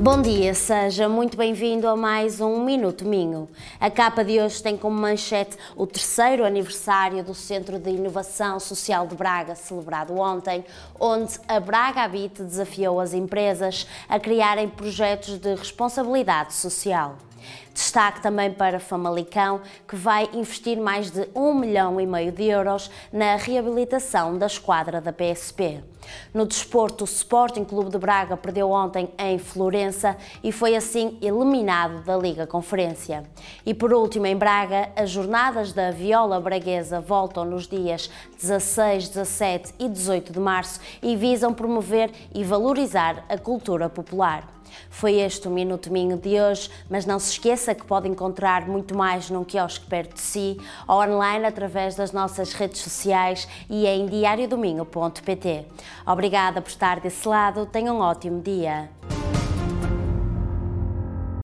Bom dia, seja muito bem-vindo a mais um Minuto Minho. A capa de hoje tem como manchete o terceiro aniversário do Centro de Inovação Social de Braga, celebrado ontem, onde a Braga Habit desafiou as empresas a criarem projetos de responsabilidade social. Destaque também para Famalicão, que vai investir mais de 1 milhão e meio de euros na reabilitação da esquadra da PSP. No desporto, o Sporting Clube de Braga perdeu ontem em Florença e foi assim eliminado da Liga Conferência. E por último, em Braga, as jornadas da Viola Braguesa voltam nos dias 16, 17 e 18 de março e visam promover e valorizar a cultura popular. Foi este o Minuto Minho de hoje, mas não se esqueça que pode encontrar muito mais num quiosque perto de si, ou online através das nossas redes sociais e em diariodomingo.pt. Obrigada por estar desse lado, tenha um ótimo dia.